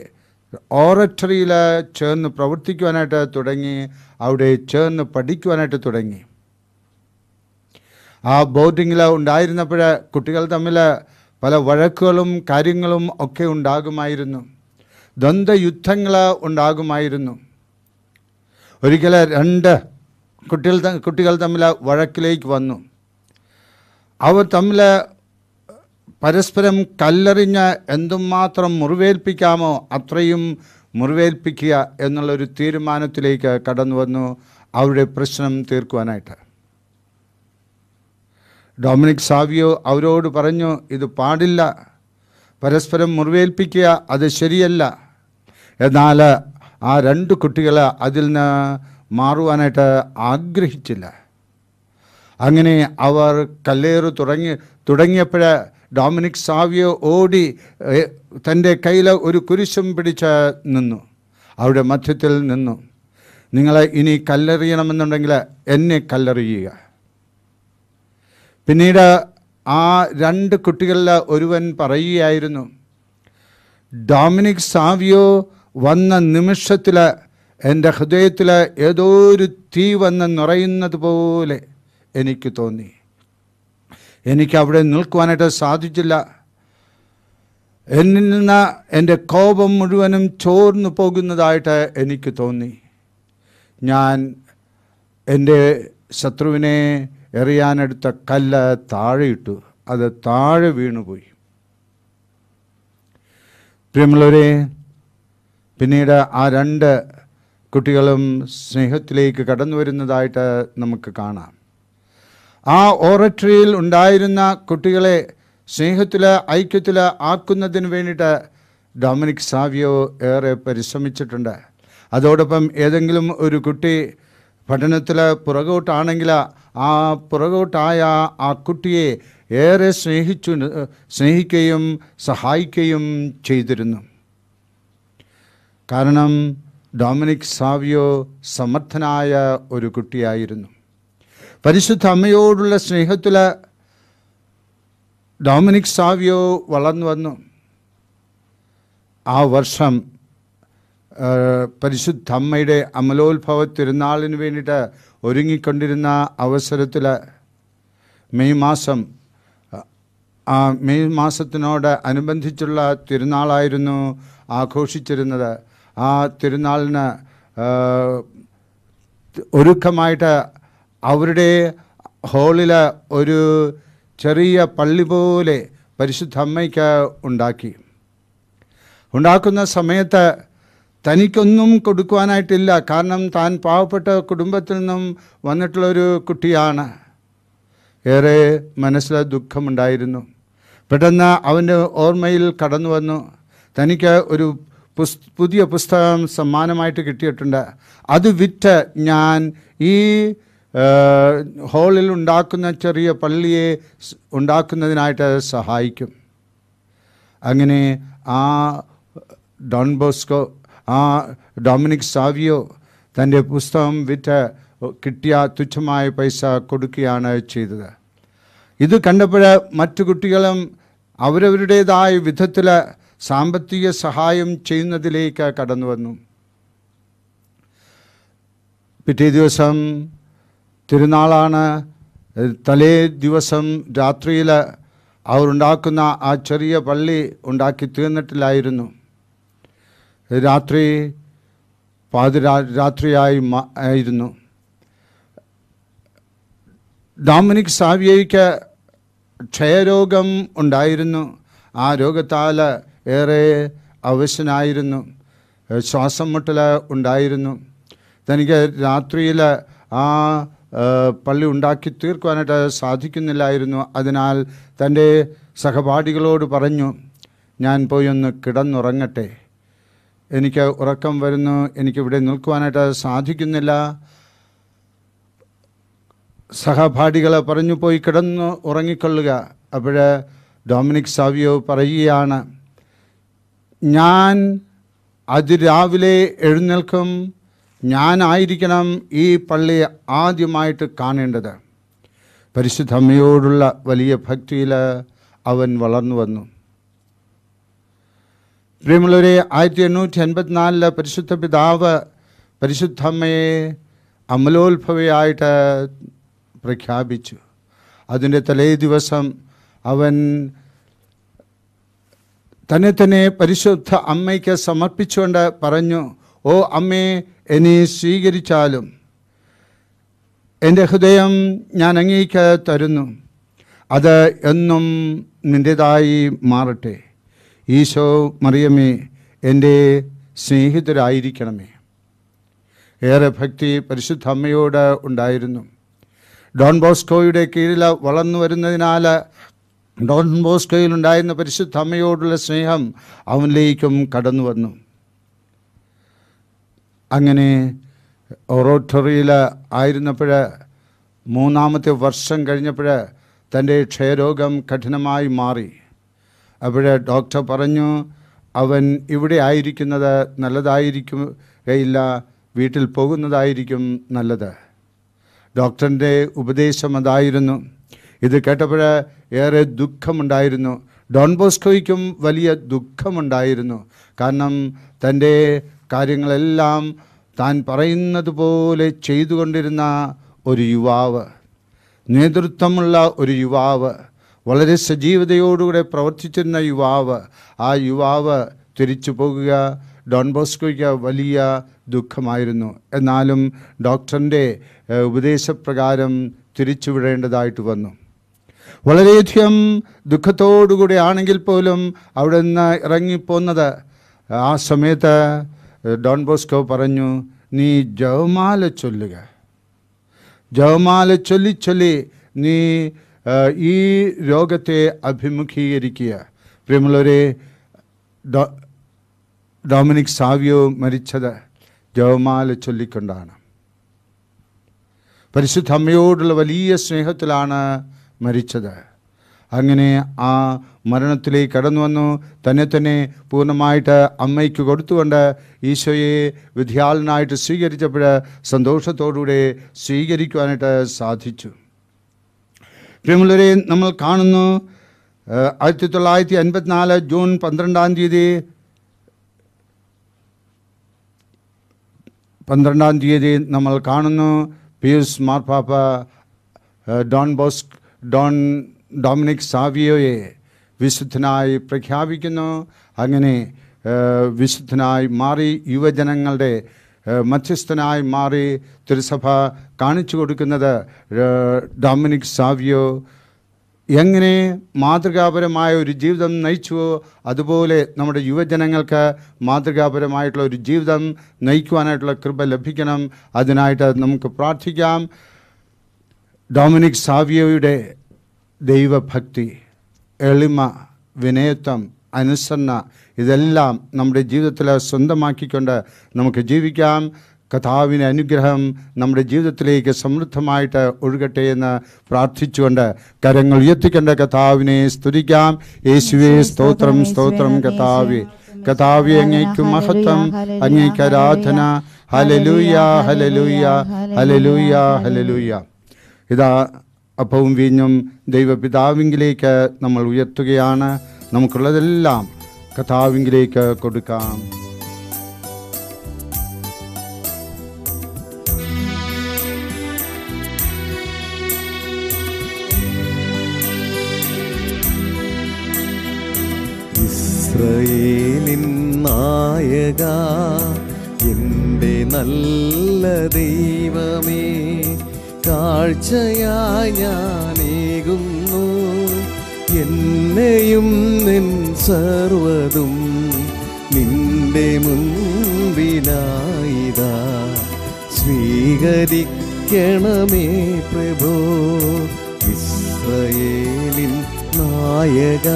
ഓറട്ടറിയിൽ ചേർന്ന് പ്രവർത്തിക്കുവാനായിട്ട് തുടങ്ങി അവിടെ ചേർന്ന് പഠിക്കുവാനായിട്ട് തുടങ്ങി ആ ബോർഡിങ്ങിൽ ഉണ്ടായിരുന്നപ്പോഴ കുട്ടികൾ തമ്മിൽ പല വഴക്കുകളും കാര്യങ്ങളും ഒക്കെ ഉണ്ടാകുമായിരുന്നു ദ്വന്ദ്യുദ്ധങ്ങൾ ഉണ്ടാകുമായിരുന്നു ഒരിക്കലും രണ്ട് കുട്ടികൾ കുട്ടികൾ തമ്മിൽ വഴക്കിലേക്ക് വന്നു അവർ തമ്മിൽ പരസ്പരം കല്ലെറിഞ്ഞ് എന്തുമാത്രം മുറിവേൽപ്പിക്കാമോ അത്രയും മുറിവേൽപ്പിക്കുക എന്നുള്ളൊരു തീരുമാനത്തിലേക്ക് കടന്നു വന്നു അവരുടെ പ്രശ്നം തീർക്കുവാനായിട്ട് ഡൊമിനിക് സാവിയോ അവരോട് പറഞ്ഞു ഇത് പാടില്ല പരസ്പരം മുറിവേൽപ്പിക്കുക അത് ശരിയല്ല എന്നാൽ ആ രണ്ട് കുട്ടികൾ അതിൽ നിന്ന് മാറുവാനായിട്ട് ആഗ്രഹിച്ചില്ല അങ്ങനെ അവർ കല്ലേറ് തുടങ്ങി തുടങ്ങിയപ്പോൾ ഡോമിനിക് സാവിയോ ഓടി തൻ്റെ കയ്യിൽ ഒരു കുരിശും പിടിച്ച് നിന്നു അവിടെ മധ്യത്തിൽ നിന്നു നിങ്ങൾ ഇനി കല്ലെറിയണമെന്നുണ്ടെങ്കിൽ എന്നെ കല്ലെറിയുക പിന്നീട് ആ രണ്ട് കുട്ടികളിൽ ഒരുവൻ പറയുകയായിരുന്നു ഡോമിനിക് സാവിയോ വന്ന നിമിഷത്തിൽ എൻ്റെ ഹൃദയത്തിൽ ഏതോ ഒരു തീ വന്ന് നിറയുന്നത് പോലെ എനിക്ക് തോന്നി എനിക്ക് അവിടെ നിൽക്കുവാനായിട്ട് സാധിച്ചില്ല എന്നിൽ നിന്ന് എൻ്റെ കോപം മുഴുവനും ചോർന്നു പോകുന്നതായിട്ട് എനിക്ക് തോന്നി ഞാൻ എൻ്റെ ശത്രുവിനെ എറിയാനെടുത്ത കല്ല് താഴെയിട്ടു അത് താഴെ വീണുപോയി പ്രിയമുള്ളവരെ പിന്നീട് ആ രണ്ട് കുട്ടികളും സ്നേഹത്തിലേക്ക് കടന്നു വരുന്നതായിട്ട് നമുക്ക് കാണാം ആ ഓറട്ടറിയിൽ ഉണ്ടായിരുന്ന കുട്ടികളെ സ്നേഹത്തിൽ ഐക്യത്തിൽ ആക്കുന്നതിന് വേണ്ടിയിട്ട് ഡൊമിനിക് സാവിയോ ഏറെ പരിശ്രമിച്ചിട്ടുണ്ട് അതോടൊപ്പം ഏതെങ്കിലും ഒരു കുട്ടി പഠനത്തിൽ പുറകോട്ടാണെങ്കിൽ ആ പുറകോട്ടായ ആ കുട്ടിയെ ഏറെ സ്നേഹിച്ചു സ്നേഹിക്കുകയും സഹായിക്കുകയും ചെയ്തിരുന്നു കാരണം ഡൊമിനിക് സാവിയോ സമർത്ഥനായ ഒരു കുട്ടിയായിരുന്നു പരിശുദ്ധ അമ്മയോടുള്ള സ്നേഹത്തിൽ ഡോമിനിക് സാവിയോ വളർന്നു വന്നു ആ വർഷം പരിശുദ്ധ അമ്മയുടെ അമലോത്ഭവ തിരുനാളിന് വേണ്ടിയിട്ട് ഒരുങ്ങിക്കൊണ്ടിരുന്ന അവസരത്തിൽ മെയ് മാസം ആ മെയ് മാസത്തിനോട് അനുബന്ധിച്ചുള്ള തിരുനാളായിരുന്നു ആഘോഷിച്ചിരുന്നത് ആ തിരുനാളിന് ഒരുക്കമായിട്ട് അവരുടെ ഹോളിൽ ഒരു ചെറിയ പള്ളി പോലെ പരിശുദ്ധ അമ്മയ്ക്ക് ഉണ്ടാക്കി ഉണ്ടാക്കുന്ന സമയത്ത് തനിക്കൊന്നും കൊടുക്കുവാനായിട്ടില്ല കാരണം താൻ പാവപ്പെട്ട കുടുംബത്തിൽ നിന്നും വന്നിട്ടുള്ളൊരു കുട്ടിയാണ് ഏറെ മനസ്സിൽ ദുഃഖമുണ്ടായിരുന്നു പെട്ടെന്ന് അവൻ്റെ ഓർമ്മയിൽ കടന്നു വന്നു തനിക്ക് ഒരു പുതിയ പുസ്തകം സമ്മാനമായിട്ട് കിട്ടിയിട്ടുണ്ട് അത് വിറ്റ് ഞാൻ ഈ ഹോളിൽ ഉണ്ടാക്കുന്ന ചെറിയ പള്ളിയെ ഉണ്ടാക്കുന്നതിനായിട്ട് സഹായിക്കും അങ്ങനെ ആ ഡോൺ ബോസ്കോ ആ ഡൊമിനിക് സാവിയോ തൻ്റെ പുസ്തകം വിറ്റ കിട്ടിയ തുച്ഛമായ പൈസ കൊടുക്കുകയാണ് ചെയ്തത് ഇത് കണ്ടപ്പോൾ മറ്റു കുട്ടികളും അവരവരുടേതായ വിധത്തിൽ സാമ്പത്തിക സഹായം ചെയ്യുന്നതിലേക്ക് കടന്നു വന്നു പിറ്റേ ദിവസം തിരുനാളാണ് തലേ ദിവസം രാത്രിയിൽ അവരുണ്ടാക്കുന്ന ആ ചെറിയ പള്ളി ഉണ്ടാക്കി തീർന്നിട്ടില്ലായിരുന്നു രാത്രി പാതിരാ രാത്രിയായി ആയിരുന്നു ഡോമിനിക് സാവിയയ്ക്ക് ക്ഷയരോഗം ഉണ്ടായിരുന്നു ആ രോഗത്താൽ ഏറെ അവശനായിരുന്നു ശ്വാസം മുട്ടൽ ഉണ്ടായിരുന്നു തനിക്ക് രാത്രിയിൽ ആ പള്ളി ഉണ്ടാക്കി തീർക്കുവാനായിട്ട് സാധിക്കുന്നില്ലായിരുന്നു അതിനാൽ തൻ്റെ സഹപാഠികളോട് പറഞ്ഞു ഞാൻ പോയി ഒന്ന് കിടന്നുറങ്ങട്ടെ എനിക്ക് ഉറക്കം വരുന്നു എനിക്കിവിടെ നിൽക്കുവാനായിട്ട് സാധിക്കുന്നില്ല സഹപാഠികളെ പറഞ്ഞു പോയി കിടന്നു ഉറങ്ങിക്കൊള്ളുക അപ്പോൾ ഡൊമിനിക് സാവിയോ പറയുകയാണ് ഞാൻ അതിരാവിലെ എഴുന്നേൽക്കും ഞാനായിരിക്കണം ഈ പള്ളിയെ ആദ്യമായിട്ട് കാണേണ്ടത് പരിശുദ്ധമ്മയോടുള്ള വലിയ ഭക്തിയിൽ അവൻ വളർന്നു വന്നു പ്രിയമുള്ളവരെ ആയിരത്തി എണ്ണൂറ്റി എൺപത്തിനാലില് പരിശുദ്ധ പിതാവ് പരിശുദ്ധമ്മയെ അമലോത്ഭവയായിട്ട് പ്രഖ്യാപിച്ചു അതിൻ്റെ തലേ ദിവസം അവൻ തന്നെ തന്നെ പരിശുദ്ധ അമ്മയ്ക്ക് സമർപ്പിച്ചുകൊണ്ട് പറഞ്ഞു ഓ അമ്മേ എന്നെ സ്വീകരിച്ചാലും എൻ്റെ ഹൃദയം ഞാൻ അങ്ങേക്ക് തരുന്നു അത് എന്നും നിൻ്റേതായി മാറട്ടെ ഈശോ മറിയമേ എൻ്റെ സ്നേഹിതരായിരിക്കണമേ ഏറെ ഭക്തി പരിശുദ്ധ അമ്മയോട് ഉണ്ടായിരുന്നു ഡോൺ ബോസ്കോയുടെ കീഴിൽ വളർന്നു വരുന്നതിനാൽ ഡോൺ ബോസ്കോയിൽ ഉണ്ടായിരുന്ന പരിശുദ്ധ അമ്മയോടുള്ള സ്നേഹം അവനിലേക്കും കടന്നു വന്നു അങ്ങനെ ഓറോട്ടറിയിൽ ആയിരുന്നപ്പോൾ മൂന്നാമത്തെ വർഷം കഴിഞ്ഞപ്പോൾ തൻ്റെ ക്ഷയരോഗം കഠിനമായി മാറി അപ്പോൾ ഡോക്ടർ പറഞ്ഞു അവൻ ഇവിടെ ആയിരിക്കുന്നത് നല്ലതായിരിക്കുകയില്ല വീട്ടിൽ പോകുന്നതായിരിക്കും നല്ലത് ഡോക്ടറിൻ്റെ ഉപദേശം അതായിരുന്നു ഇത് കേട്ടപ്പോൾ ഏറെ ദുഃഖമുണ്ടായിരുന്നു ഡോൺ ബോസ്കോയ്ക്കും വലിയ ദുഃഖമുണ്ടായിരുന്നു കാരണം തൻ്റെ കാര്യങ്ങളെല്ലാം താൻ പറയുന്നത് പോലെ ചെയ്തുകൊണ്ടിരുന്ന ഒരു യുവാവ് നേതൃത്വമുള്ള ഒരു യുവാവ് വളരെ സജീവതയോടുകൂടെ പ്രവർത്തിച്ചിരുന്ന യുവാവ് ആ യുവാവ് തിരിച്ചു പോകുക ഡോൺ ബോസ്കോയ്ക്ക് വലിയ ദുഃഖമായിരുന്നു എന്നാലും ഡോക്ടറിൻ്റെ ഉപദേശപ്രകാരം തിരിച്ചുവിടേണ്ടതായിട്ട് വന്നു വളരെയധികം ദുഃഖത്തോടുകൂടി ആണെങ്കിൽ പോലും അവിടെ നിന്ന് ഇറങ്ങിപ്പോന്നത് ആ സമയത്ത് ഡോൺ ബോസ്കോ പറഞ്ഞു നീ ജവമാല ചൊല്ലുക ജവമാല ചൊല്ലി ചൊല്ലി നീ ഈ രോഗത്തെ അഭിമുഖീകരിക്കുക പ്രിയമുള്ളവരെ ഡൊമിനിക് സാവിയോ മരിച്ചത് ജവമാല ചൊല്ലിക്കൊണ്ടാണ് പരിശുദ്ധ അമ്മയോടുള്ള വലിയ സ്നേഹത്തിലാണ് മരിച്ചത് അങ്ങനെ ആ മരണത്തിലേക്ക് കടന്നു വന്നു തന്നെ തന്നെ പൂർണ്ണമായിട്ട് അമ്മയ്ക്ക് കൊടുത്തുകൊണ്ട് ഈശോയെ വിധിയാളനായിട്ട് സ്വീകരിച്ചപ്പോൾ സന്തോഷത്തോടുകൂടെ സ്വീകരിക്കുവാനായിട്ട് സാധിച്ചു പ്രിമുള്ളവരെ നമ്മൾ കാണുന്നു ആയിരത്തി തൊള്ളായിരത്തി അൻപത്തിനാല് ജൂൺ പന്ത്രണ്ടാം തീയതി പന്ത്രണ്ടാം തീയതി നമ്മൾ കാണുന്നു പിയൂസ് മാർപ്പാപ്പ ഡോൺ ബോസ് ഡോൺ ഡൊമിനിക് സാവിയോയെ വിശുദ്ധനായി പ്രഖ്യാപിക്കുന്നു അങ്ങനെ വിശുദ്ധനായി മാറി യുവജനങ്ങളുടെ മധ്യസ്ഥനായി മാറി തിരുസഭ കാണിച്ചു കൊടുക്കുന്നത് ഡൊമിനിക് സാവിയോ എങ്ങനെ മാതൃകാപരമായ ഒരു ജീവിതം നയിച്ചുവോ അതുപോലെ നമ്മുടെ യുവജനങ്ങൾക്ക് മാതൃകാപരമായിട്ടുള്ള ഒരു ജീവിതം നയിക്കുവാനായിട്ടുള്ള കൃപ ലഭിക്കണം അതിനായിട്ട് നമുക്ക് പ്രാർത്ഥിക്കാം ഡൊമിനിക് സാവിയോയുടെ ദൈവഭക്തി എളിമ വിനയത്വം അനുസരണ ഇതെല്ലാം നമ്മുടെ ജീവിതത്തിൽ സ്വന്തമാക്കിക്കൊണ്ട് നമുക്ക് ജീവിക്കാം കഥാവിൻ്റെ അനുഗ്രഹം നമ്മുടെ ജീവിതത്തിലേക്ക് സമൃദ്ധമായിട്ട് ഒഴുകട്ടെ എന്ന് പ്രാർത്ഥിച്ചുകൊണ്ട് കരങ്ങൾ ഉയർത്തിക്കേണ്ട കഥാവിനെ സ്തുതിക്കാം യേശുവേ സ്തോത്രം സ്തോത്രം കഥാവി കഥാവി അങ്ങേക്ക് മഹത്വം അങ്ങേക്ക് ആരാധന ഹലലൂയ ഹലലൂയ ഹലലൂയ ഹലലൂയ ഇതാ അപ്പവും വീഞ്ഞും ദൈവപിതാവിങ്കിലേക്ക് നമ്മൾ ഉയർത്തുകയാണ് നമുക്കുള്ളതെല്ലാം കഥാവിങ്കിലേക്ക് കൊടുക്കാം ഇസ്രയേലിൻ നായക എൻ്റെ നല്ല ദൈവമേ കാഴ്ചയായി എന്നെയും നിൻ സർവതും നിന്റെ മുൻപിലായിത സ്വീകരിക്കണമേ പ്രഭോ ഇസ്രയേലിൻ നായക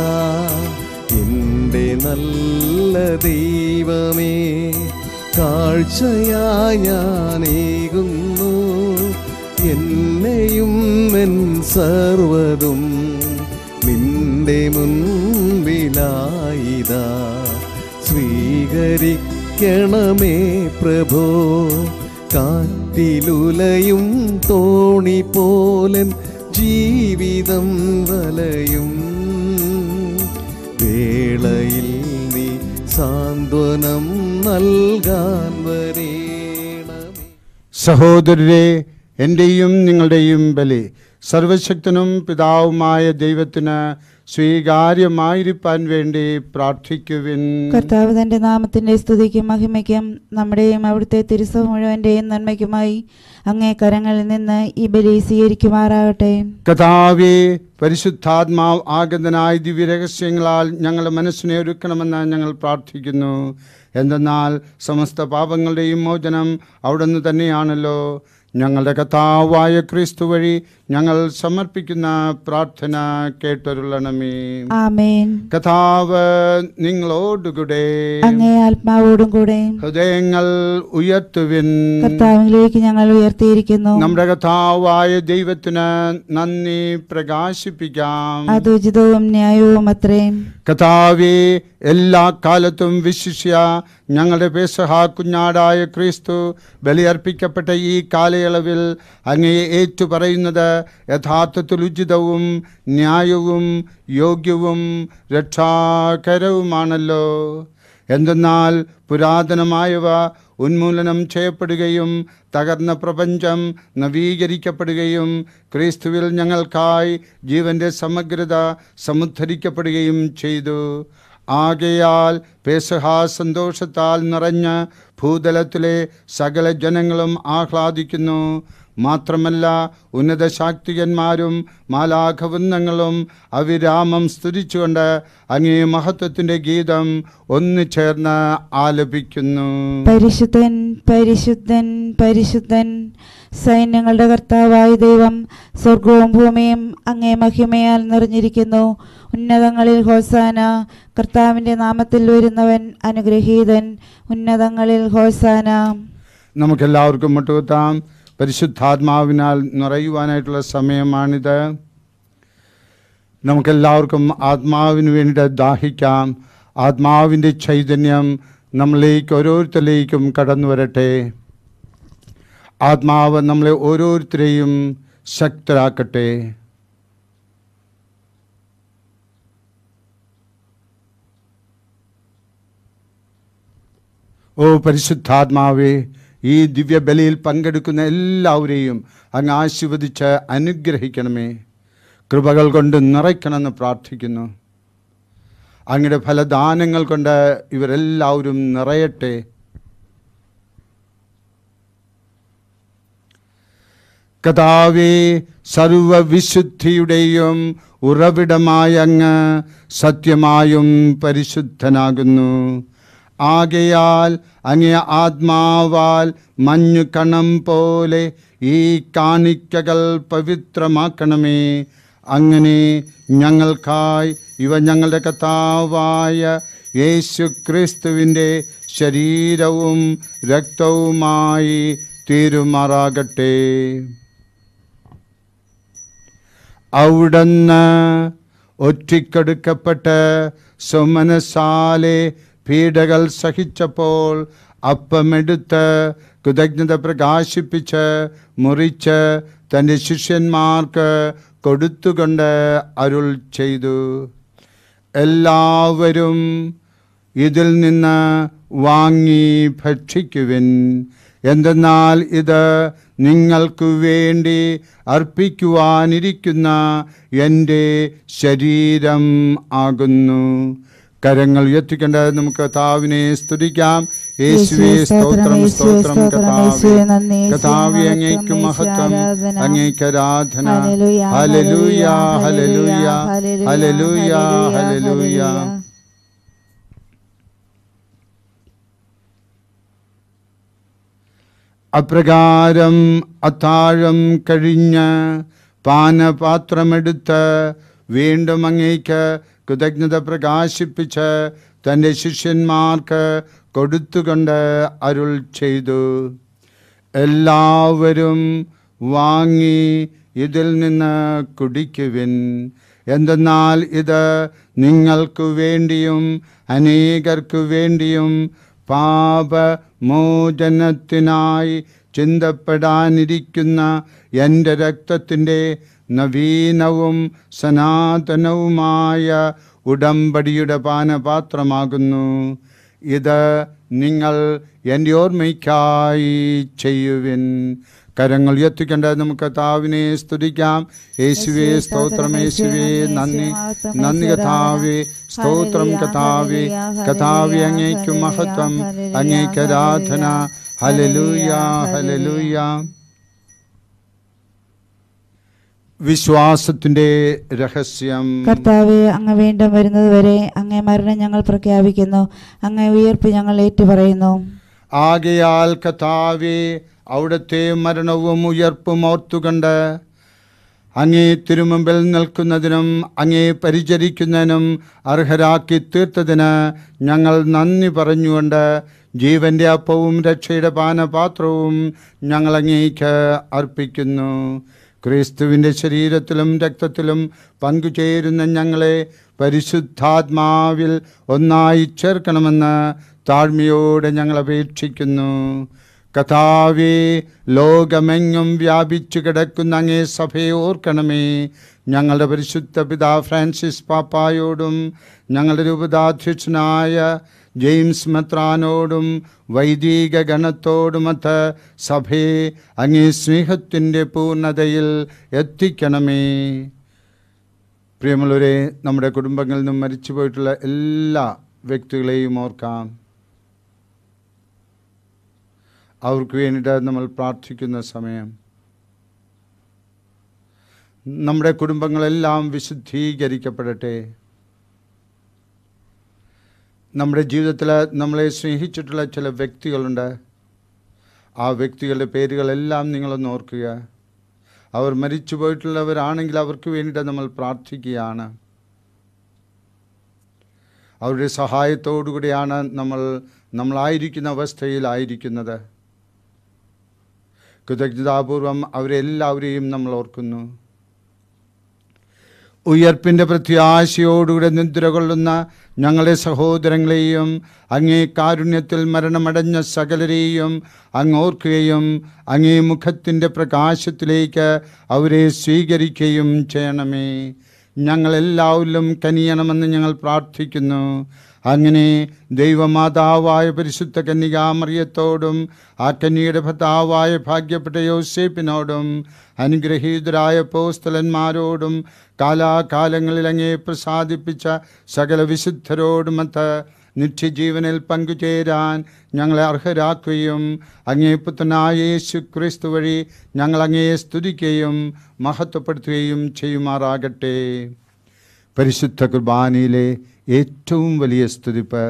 എൻ്റെ നല്ല ദൈവമേ കാഴ്ചയാ ഞാനേകുന്നു എന്നെയും എൻ സർവതും നിന്റെ മുൻപിലായിത സ്വീകരിക്കണമേ പ്രഭോ കാറ്റിലുലയും തോണി പോലൻ ജീവിതം വലയും വേളയിൽ നീ സാന്ത്വനം നൽകാൻ വരേ സഹോദരരെ എൻ്റെയും നിങ്ങളുടെയും ബലി സർവശക്തനും പിതാവുമായ ദൈവത്തിന് സ്വീകാര്യമായിരിക്കാൻ വേണ്ടി പ്രാർത്ഥിക്കുവിൻ കർത്താവ് തന്റെ നാമത്തിന്റെ സ്തുതിക്കും മഹിമയ്ക്കും നമ്മുടെയും അവിടുത്തെ തിരുസഭ മുഴുവന്റെയും നന്മയ്ക്കുമായി അങ്ങേ കരങ്ങളിൽ നിന്ന് ഈ ബലി സ്വീകരിക്കുമാറാകട്ടെ കഥാവേ പരിശുദ്ധാത്മാവ് ആഗതനായ ദിവ്യരഹസ്യങ്ങളാൽ ഞങ്ങളുടെ മനസ്സിനെ ഒരുക്കണമെന്ന് ഞങ്ങൾ പ്രാർത്ഥിക്കുന്നു എന്തെന്നാൽ സമസ്ത പാപങ്ങളുടെയും മോചനം നിന്ന് തന്നെയാണല്ലോ ഞങ്ങളുടെ കഥാവായ ക്രിസ്തു വഴി ഞങ്ങൾ സമർപ്പിക്കുന്ന പ്രാർത്ഥന കേട്ടൊരുളണമേ കഥാവ് നിങ്ങളോടുകൂടെ അങ്ങേ ആത്മാവോടും കൂടെ ഹൃദയങ്ങൾ ഉയർത്തുവിൻ കർത്താവിലേക്ക് ഞങ്ങൾ ഉയർത്തിയിരിക്കുന്നു നമ്മുടെ കഥാവായ ദൈവത്തിന് നന്ദി പ്രകാശിപ്പിക്കാം അതുചിതവും ന്യായവും അത്രയും കഥാവേ എല്ലാ കാലത്തും വിശിഷ്യ ഞങ്ങളുടെ പേശഹ കുഞ്ഞാടായ ക്രിസ്തു ബലിയർപ്പിക്കപ്പെട്ട ഈ കാലയളവിൽ അങ്ങയെ ഏറ്റുപറയുന്നത് യഥാർത്ഥത്തിൽ ഉചിതവും ന്യായവും യോഗ്യവും രക്ഷാകരവുമാണല്ലോ എന്തെന്നാൽ പുരാതനമായവ ഉന്മൂലനം ചെയ്യപ്പെടുകയും തകർന്ന പ്രപഞ്ചം നവീകരിക്കപ്പെടുകയും ക്രിസ്തുവിൽ ഞങ്ങൾക്കായി ജീവൻ്റെ സമഗ്രത സമുദ്ധരിക്കപ്പെടുകയും ചെയ്തു ആകയാൽ പേസഹാ സന്തോഷത്താൽ നിറഞ്ഞ് ഭൂതലത്തിലെ സകല ജനങ്ങളും ആഹ്ലാദിക്കുന്നു മാത്രമല്ല ഉന്നത ശാക്തികന്മാരും മാലാഘവൃന്ദങ്ങളും അവിരാമം സ്തുതിച്ചുകൊണ്ട് അങ്ങേ മഹത്വത്തിന്റെ ഗീതം ഒന്നു ചേർന്ന് ആലപിക്കുന്നു പരിശുദ്ധൻ പരിശുദ്ധൻ പരിശുദ്ധൻ സൈന്യങ്ങളുടെ കർത്താവായ ദൈവം സ്വർഗവും ഭൂമിയും അങ്ങേ മഹിമയാൽ നിറഞ്ഞിരിക്കുന്നു ഉന്നതങ്ങളിൽ ഹോസാന കർത്താവിൻ്റെ നാമത്തിൽ വരുന്നവൻ അനുഗ്രഹീതൻ ഉന്നതങ്ങളിൽ ഹോസാന നമുക്കെല്ലാവർക്കും മുട്ടുകുത്താം പരിശുദ്ധാത്മാവിനാൽ നിറയുവാനായിട്ടുള്ള സമയമാണിത് നമുക്കെല്ലാവർക്കും ആത്മാവിന് വേണ്ടി ദാഹിക്കാം ആത്മാവിൻ്റെ ചൈതന്യം നമ്മളിലേക്ക് ഓരോരുത്തരിലേക്കും കടന്നു വരട്ടെ ആത്മാവ് നമ്മളെ ഓരോരുത്തരെയും ശക്തരാക്കട്ടെ ഓ പരിശുദ്ധാത്മാവേ ഈ ദിവ്യബലിയിൽ പങ്കെടുക്കുന്ന എല്ലാവരെയും അങ്ങ് ആശീർവദിച്ച് അനുഗ്രഹിക്കണമേ കൃപകൾ കൊണ്ട് നിറയ്ക്കണമെന്ന് പ്രാർത്ഥിക്കുന്നു അങ്ങയുടെ ഫലദാനങ്ങൾ കൊണ്ട് ഇവരെല്ലാവരും നിറയട്ടെ കഥാവേ സർവവിശുദ്ധിയുടെയും ഉറവിടമായ അങ്ങ് സത്യമായും പരിശുദ്ധനാകുന്നു ആകയാൽ അങ്ങേ ആത്മാവാൽ മഞ്ഞു കണം പോലെ ഈ കാണിക്കകൾ പവിത്രമാക്കണമേ അങ്ങനെ ഞങ്ങൾക്കായി ഇവ ഞങ്ങളുടെ കഥാവായ യേശു ക്രിസ്തുവിൻ്റെ ശരീരവും രക്തവുമായി തീരുമാറാകട്ടെ അവിടുന്ന് ഒറ്റിക്കെടുക്കപ്പെട്ട് സുമനസാലെ പീഡകൾ സഹിച്ചപ്പോൾ അപ്പമെടുത്ത് കൃതജ്ഞത പ്രകാശിപ്പിച്ച് മുറിച്ച് തൻ്റെ ശിഷ്യന്മാർക്ക് കൊടുത്തുകൊണ്ട് അരുൾ ചെയ്തു എല്ലാവരും ഇതിൽ നിന്ന് വാങ്ങി ഭക്ഷിക്കുവിൻ എന്തെന്നാൽ ഇത് നിങ്ങൾക്കു വേണ്ടി അർപ്പിക്കുവാനിരിക്കുന്ന എൻ്റെ ശരീരം ആകുന്നു കരങ്ങൾ ഉയർത്തിക്കേണ്ട നമുക്ക് കഥാവിനെ സ്തുതിക്കാം യേശുവേ സ്തോത്രം സ്തോത്രം കഥാവേ കഥാവി അങ്ങേക്ക് മഹത്വം അങ്ങേക്ക് ആരാധന ഹലലൂയ ഹലലൂയ ഹലലൂയ ഹലലൂയ അപ്രകാരം അത്താഴം കഴിഞ്ഞ് പാനപാത്രമെടുത്ത് വീണ്ടും അങ്ങേക്ക് കൃതജ്ഞത പ്രകാശിപ്പിച്ച് തൻ്റെ ശിഷ്യന്മാർക്ക് കൊടുത്തുകൊണ്ട് അരുൾ ചെയ്തു എല്ലാവരും വാങ്ങി ഇതിൽ നിന്ന് കുടിക്കുവിൻ എന്തെന്നാൽ ഇത് നിങ്ങൾക്കു വേണ്ടിയും അനേകർക്കു വേണ്ടിയും പാപ മോചനത്തിനായി ചിന്തപ്പെടാനിരിക്കുന്ന എൻ്റെ രക്തത്തിൻ്റെ നവീനവും സനാതനവുമായ ഉടമ്പടിയുടെ പാനപാത്രമാകുന്നു ഇത് നിങ്ങൾ എൻ്റെ ഓർമ്മയ്ക്കായി ചെയ്യുവിൻ കരങ്ങൾ ഉയർത്തിക്കേണ്ടത് നമുക്ക് താവിനെ സ്തുതിക്കാം യേശുവേ സ്തോത്രം യേശുവേ നന്ദി നന്ദി കഥാവേ സ്തോത്രം കഥാവേ കഥാവി അങ്ങേക്ക് മഹത്വം അങ്ങേക്ക് ആരാധന ഹലലൂയ ഹലലൂയ വിശ്വാസത്തിന്റെ രഹസ്യം കർത്താവെ അങ്ങ് വീണ്ടും വരുന്നത് വരെ അങ്ങേ മരണം ഞങ്ങൾ പ്രഖ്യാപിക്കുന്നു അങ്ങേ ഉയർപ്പ് ഞങ്ങൾ ഏറ്റുപറയുന്നു ആകയാൽ കർത്താവെ അവിടുത്തെ മരണവും ഉയർപ്പും ഓർത്തുകൊണ്ട് അങ്ങേ തിരുമുമ്പിൽ നിൽക്കുന്നതിനും അങ്ങേ പരിചരിക്കുന്നതിനും അർഹരാക്കി തീർത്തതിന് ഞങ്ങൾ നന്ദി പറഞ്ഞുകൊണ്ട് ജീവൻ്റെ അപ്പവും രക്ഷയുടെ പാനപാത്രവും ഞങ്ങൾ അർപ്പിക്കുന്നു ക്രിസ്തുവിൻ്റെ ശരീരത്തിലും രക്തത്തിലും പങ്കുചേരുന്ന ഞങ്ങളെ പരിശുദ്ധാത്മാവിൽ ഒന്നായി ചേർക്കണമെന്ന് താഴ്മയോടെ ഞങ്ങൾ അപേക്ഷിക്കുന്നു കഥാവേ ലോകമെങ്ങും വ്യാപിച്ചു കിടക്കുന്ന അങ്ങേ സഭയെ ഓർക്കണമേ ഞങ്ങളുടെ പരിശുദ്ധ പിതാ ഫ്രാൻസിസ് പാപ്പായോടും ഞങ്ങളുടെ രൂപതാധ്യക്ഷനായ ജെയിംസ് മെത്രാനോടും വൈദിക ഗണത്തോടുമൊത്ത് സഭയെ അങ്ങേ സ്നേഹത്തിൻ്റെ പൂർണ്ണതയിൽ എത്തിക്കണമേ പ്രിയമുള്ളവരെ നമ്മുടെ കുടുംബങ്ങളിൽ നിന്നും മരിച്ചു പോയിട്ടുള്ള എല്ലാ വ്യക്തികളെയും ഓർക്കാം അവർക്ക് വേണ്ടിയിട്ട് നമ്മൾ പ്രാർത്ഥിക്കുന്ന സമയം നമ്മുടെ കുടുംബങ്ങളെല്ലാം വിശുദ്ധീകരിക്കപ്പെടട്ടെ നമ്മുടെ ജീവിതത്തിൽ നമ്മളെ സ്നേഹിച്ചിട്ടുള്ള ചില വ്യക്തികളുണ്ട് ആ വ്യക്തികളുടെ പേരുകളെല്ലാം നിങ്ങളൊന്ന് ഓർക്കുക അവർ മരിച്ചു പോയിട്ടുള്ളവരാണെങ്കിൽ അവർക്ക് വേണ്ടിയിട്ട് നമ്മൾ പ്രാർത്ഥിക്കുകയാണ് അവരുടെ സഹായത്തോടു കൂടിയാണ് നമ്മൾ നമ്മളായിരിക്കുന്ന അവസ്ഥയിലായിരിക്കുന്നത് കൃതജ്ഞതാപൂർവം അവരെല്ലാവരെയും നമ്മൾ ഓർക്കുന്നു ഉയർപ്പിൻ്റെ പ്രത്യാശയോടുകൂടെ നിദ്രകൊള്ളുന്ന ഞങ്ങളെ സഹോദരങ്ങളെയും അങ്ങേ കാരുണ്യത്തിൽ മരണമടഞ്ഞ സകലരെയും അങ്ങോർക്കുകയും അങ്ങേ മുഖത്തിൻ്റെ പ്രകാശത്തിലേക്ക് അവരെ സ്വീകരിക്കുകയും ചെയ്യണമേ ഞങ്ങളെല്ലാവരിലും കനിയണമെന്ന് ഞങ്ങൾ പ്രാർത്ഥിക്കുന്നു അങ്ങനെ ദൈവമാതാവായ പരിശുദ്ധ കന്യകാമറിയത്തോടും ആ കന്യയുടെ ഭർത്താവായ ഭാഗ്യപ്പെട്ട യോസേപ്പിനോടും അനുഗ്രഹീതരായ പോസ്തലന്മാരോടും കാലാകാലങ്ങളിൽ അങ്ങേ പ്രസാദിപ്പിച്ച സകല വിശുദ്ധരോടുമൊത്ത് നിത്യജീവനിൽ പങ്കുചേരാൻ ഞങ്ങളെ അർഹരാക്കുകയും അങ്ങേ പുത്രനായ യേശു ക്രിസ്തു വഴി ഞങ്ങൾ അങ്ങയെ സ്തുതിക്കുകയും മഹത്വപ്പെടുത്തുകയും ചെയ്യുമാറാകട്ടെ പരിശുദ്ധ കുർബാനയിലെ ഏറ്റവും വലിയ സ്തുതിപ്പ്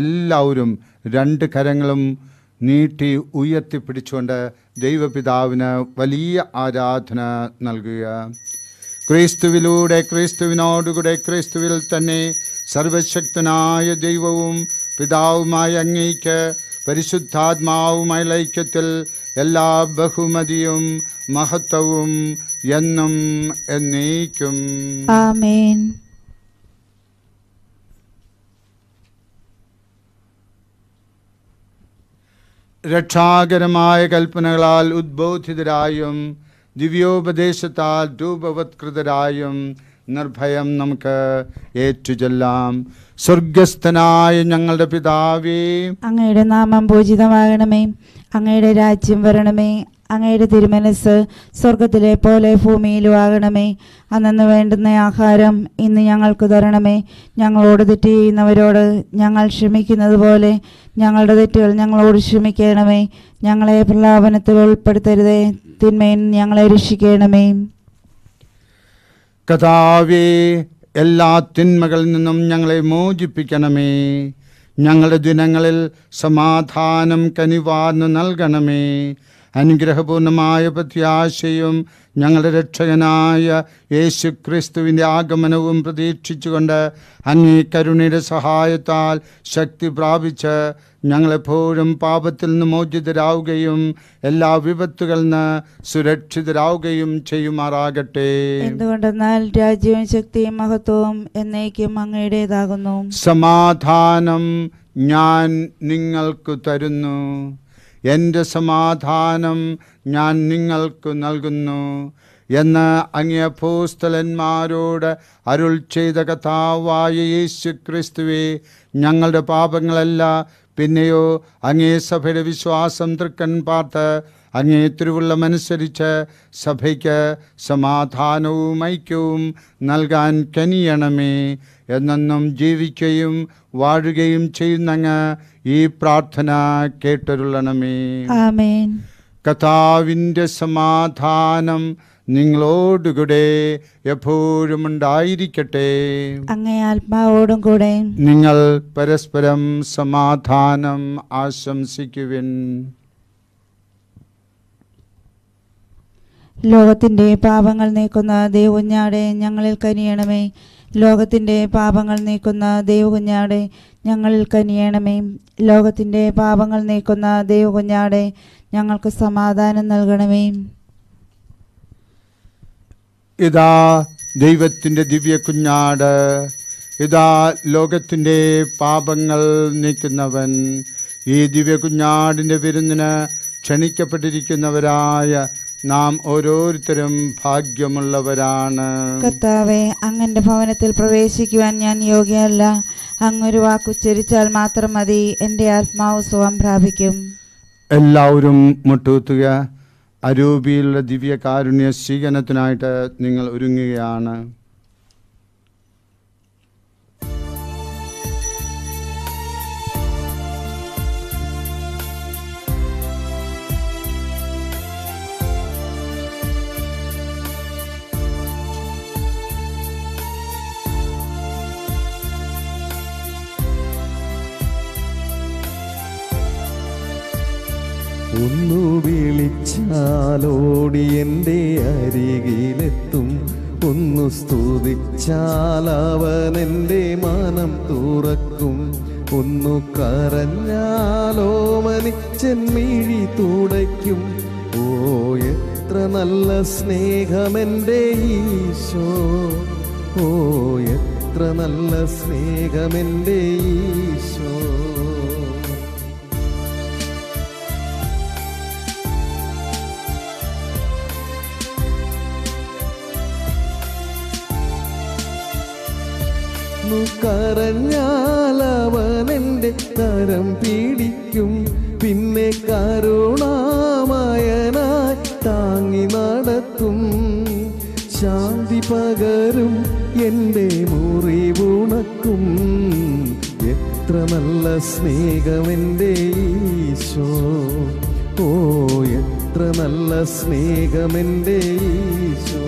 എല്ലാവരും രണ്ട് കരങ്ങളും നീട്ടി ഉയർത്തിപ്പിടിച്ചുകൊണ്ട് ദൈവപിതാവിന് വലിയ ആരാധന നൽകുക ക്രിസ്തുവിലൂടെ ക്രിസ്തുവിനോടുകൂടെ ക്രിസ്തുവിൽ തന്നെ സർവശക്തനായ ദൈവവും പിതാവുമായ അങ്ങേക്ക് പരിശുദ്ധാത്മാവുമായ ലൈക്യത്തിൽ എല്ലാ ബഹുമതിയും മഹത്വവും എന്നും എന്നേക്കും ആമേൻ രക്ഷാകരമായ കൽപ്പനകളാൽ ഉദ്ബോധിതരായും ദിവ്യോപദേശത്താൽ രൂപവത്കൃതരായും നിർഭയം നമുക്ക് ഏറ്റുചെല്ലാം സ്വർഗസ്ഥനായ ഞങ്ങളുടെ പിതാവേ അങ്ങയുടെ നാമം പൂജിതമാകണമേ അങ്ങയുടെ രാജ്യം വരണമേ അങ്ങയുടെ തിരുമനസ് സ്വർഗത്തിലെ പോലെ ഭൂമിയിലും ആകണമേ അന്നു വേണ്ടുന്ന ആഹാരം ഇന്ന് ഞങ്ങൾക്ക് തരണമേ ഞങ്ങളോട് തെറ്റ് ചെയ്യുന്നവരോട് ഞങ്ങൾ ക്ഷമിക്കുന്നത് പോലെ ഞങ്ങളുടെ തെറ്റുകൾ ഞങ്ങളോട് ക്ഷമിക്കണമേ ഞങ്ങളെ പ്രലാപനത്തിൽ ഉൾപ്പെടുത്തരുതേ തിന്മയിൽ ഞങ്ങളെ രക്ഷിക്കണമേ കഥാവേ എല്ലാ തിന്മകളിൽ നിന്നും ഞങ്ങളെ മോചിപ്പിക്കണമേ ഞങ്ങളുടെ ദിനങ്ങളിൽ സമാധാനം കനിവാർന്ന് നൽകണമേ അനുഗ്രഹപൂർണമായ പ്രത്യാശയും ഞങ്ങളുടെ രക്ഷകനായ യേശു ക്രിസ്തുവിൻ്റെ ആഗമനവും പ്രതീക്ഷിച്ചുകൊണ്ട് അങ്ങേ കരുണയുടെ സഹായത്താൽ ശക്തി പ്രാപിച്ച് ഞങ്ങളെപ്പോഴും പാപത്തിൽ നിന്ന് മോചിതരാവുകയും എല്ലാ വിപത്തുകളിൽ നിന്ന് സുരക്ഷിതരാവുകയും ചെയ്യുമാറാകട്ടെ എന്തുകൊണ്ടെന്നാൽ രാജ്യവും ശക്തിയും മഹത്വവും എന്നേക്കും അങ്ങയുടേതാകുന്നു സമാധാനം ഞാൻ നിങ്ങൾക്ക് തരുന്നു എൻ്റെ സമാധാനം ഞാൻ നിങ്ങൾക്ക് നൽകുന്നു എന്ന് അങ്ങേ ഭൂസ്ഥലന്മാരോട് അരുൾ ചെയ്ത കഥാവായ യേശു ക്രിസ്തുവെ ഞങ്ങളുടെ പാപങ്ങളല്ല പിന്നെയോ അങ്ങേ സഭയുടെ വിശ്വാസം തൃക്കൻ പാർത്ത് അങ്ങേ തിരുവുള്ളമനുസരിച്ച് സഭയ്ക്ക് സമാധാനവും ഐക്യവും നൽകാൻ കനിയണമേ എന്നെന്നും ജീവിക്കുകയും വാഴുകയും ചെയ്യുന്നങ്ങ് ഈ പ്രാർത്ഥന കേട്ടൊരുള്ളണമേ കഥാവിൻ്റെ സമാധാനം നിങ്ങളോടുകൂടെ എപ്പോഴും ഉണ്ടായിരിക്കട്ടെ ആത്മാവോടും കൂടെ നിങ്ങൾ പരസ്പരം സമാധാനം ആശംസിക്കുവിൻ ലോകത്തിൻ്റെ പാപങ്ങൾ നീക്കുന്ന ദേവുഞ്ഞാടെ ഞങ്ങളിൽ കനിയണമേ ലോകത്തിൻ്റെ പാപങ്ങൾ നീക്കുന്ന ദൈവകുഞ്ഞാടെ ഞങ്ങളിൽ കനിയണമേ ലോകത്തിൻ്റെ പാപങ്ങൾ നീക്കുന്ന ദൈവകുഞ്ഞാടെ ഞങ്ങൾക്ക് സമാധാനം നൽകണമേ ഇതാ ദൈവത്തിൻ്റെ ദിവ്യ കുഞ്ഞാട് ഇതാ ലോകത്തിൻ്റെ പാപങ്ങൾ നീക്കുന്നവൻ ഈ ദിവ്യ കുഞ്ഞാടിൻ്റെ വിരുന്നിന് ക്ഷണിക്കപ്പെട്ടിരിക്കുന്നവരായ നാം ഓരോരുത്തരും ഭാഗ്യമുള്ളവരാണ് കർത്താവെ അങ്ങന്റെ ഭവനത്തിൽ പ്രവേശിക്കുവാൻ ഞാൻ യോഗ്യല്ല അങ്ങൊരു വാക്കുച്ചരിച്ചാൽ മാത്രം മതി എൻ്റെ ആത്മാവ് സുഖം പ്രാപിക്കും എല്ലാവരും മുട്ടുകുത്തുക അരൂപിയിലുള്ള ദിവ്യ കാരുണ്യ സ്വീകരണത്തിനായിട്ട് നിങ്ങൾ ഒരുങ്ങുകയാണ് സ്തുതിച്ചാലവനെൻ്റെ മാനം തുറക്കും ഒന്നു കരഞ്ഞാലോമനി ചെന്മിഴി തുടയ്ക്കും ഓ എത്ര നല്ല സ്നേഹമെൻ്റെ ഈശോ ഓ എത്ര നല്ല സ്നേഹമെൻ്റെ ഈശോ സ്നേഹമെൻ്റെ ഈശോ ഓ എത്ര നല്ല സ്നേഹമെൻ്റെ ഈശോ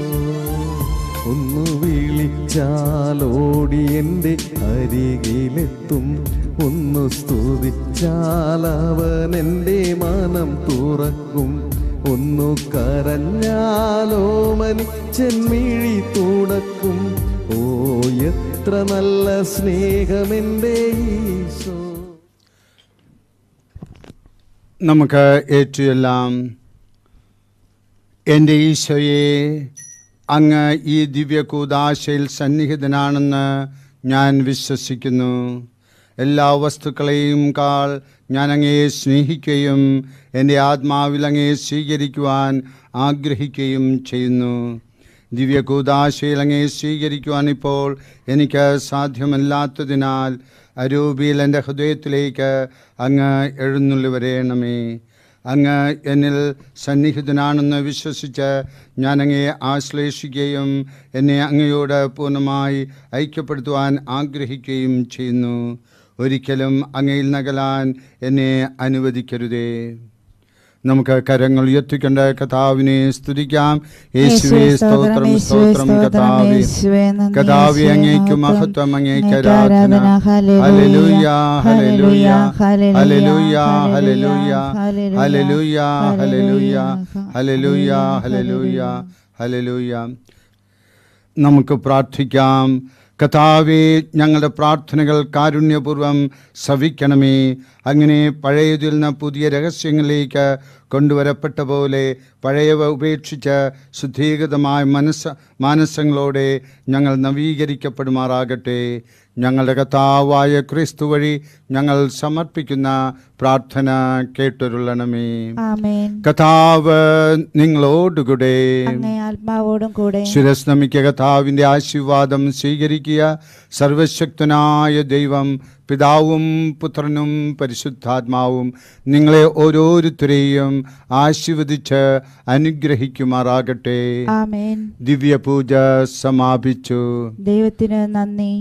ഒന്ന് വിളിച്ചാലോടി എൻ്റെ അരികിലെത്തും ഒന്ന് സ്തുതിച്ചാൽ എൻ്റെ മനം തുറക്കും ഒന്നു കരഞ്ഞാലോ മനിച്ചെന്മിഴി തുടക്കും ഓ എത്ര നല്ല സ്നേഹമെൻ്റെ ഈശോ നമുക്ക് ഏറ്റുമെല്ലാം എൻ്റെ ഈശോയെ അങ്ങ് ഈ കൂതാശയിൽ സന്നിഹിതനാണെന്ന് ഞാൻ വിശ്വസിക്കുന്നു എല്ലാ വസ്തുക്കളെയും കാൾ ഞാൻ അങ്ങയെ സ്നേഹിക്കുകയും എൻ്റെ ആത്മാവിൽ അങ്ങയെ സ്വീകരിക്കുവാൻ ആഗ്രഹിക്കുകയും ചെയ്യുന്നു ദിവ്യകൂദാശയിൽ അങ്ങയെ സ്വീകരിക്കുവാൻ ഇപ്പോൾ എനിക്ക് സാധ്യമല്ലാത്തതിനാൽ അരൂപിയിൽ എൻ്റെ ഹൃദയത്തിലേക്ക് അങ്ങ് എഴുന്നള്ളി വരേണമേ അങ്ങ് എന്നിൽ സന്നിഹിതനാണെന്ന് വിശ്വസിച്ച് ഞാൻ അങ്ങയെ ആശ്ലേഷിക്കുകയും എന്നെ അങ്ങയോട് പൂർണ്ണമായി ഐക്യപ്പെടുത്തുവാൻ ആഗ്രഹിക്കുകയും ചെയ്യുന്നു ഒരിക്കലും അങ്ങയിൽ നകലാൻ എന്നെ അനുവദിക്കരുതേ നമുക്ക് കരങ്ങൾ ഉയർത്തിക്കേണ്ട കഥാവിനെ സ്തുതിക്കാം യേശുവേ സ്തോത്രം സ്തോത്രം കഥാവി കഥാവി അങ്ങേക്ക് മഹത്വം അങ്ങേക്ക് ആരാധന ഹല്ലേലൂയ ഹല്ലേലൂയ ഹല്ലേലൂയ ഹല്ലേലൂയ ഹല്ലേലൂയ ഹല്ലേലൂയ ഹല്ലേലൂയ നമുക്ക് പ്രാർത്ഥിക്കാം കഥാവെ ഞങ്ങളുടെ പ്രാർത്ഥനകൾ കാരുണ്യപൂർവം സവിക്കണമേ അങ്ങനെ പഴയതിൽ നിന്ന് പുതിയ രഹസ്യങ്ങളിലേക്ക് കൊണ്ടുവരപ്പെട്ട പോലെ പഴയവ ഉപേക്ഷിച്ച് ശുദ്ധീകൃതമായ മനസ്സ മാനസങ്ങളോടെ ഞങ്ങൾ നവീകരിക്കപ്പെടുമാറാകട്ടെ ഞങ്ങളുടെ കഥാവായ ക്രിസ്തു വഴി ഞങ്ങൾ സമർപ്പിക്കുന്ന പ്രാർത്ഥന കേട്ടൊരുള്ളണമേ കഥാവ് നിങ്ങളോടുകൂടെ ആത്മാവോടും കൂടെ ശിരസ് നമിക്ക കഥാവിന്റെ ആശീർവാദം സ്വീകരിക്കുക സർവശക്തനായ ദൈവം പിതാവും പുത്രനും പരിശുദ്ധാത്മാവും നിങ്ങളെ ഓരോരുത്തരെയും ആശീർവദിച്ച് അനുഗ്രഹിക്കുമാറാകട്ടെ ദിവ്യപൂജ സമാപിച്ചു ദൈവത്തിന് നന്ദി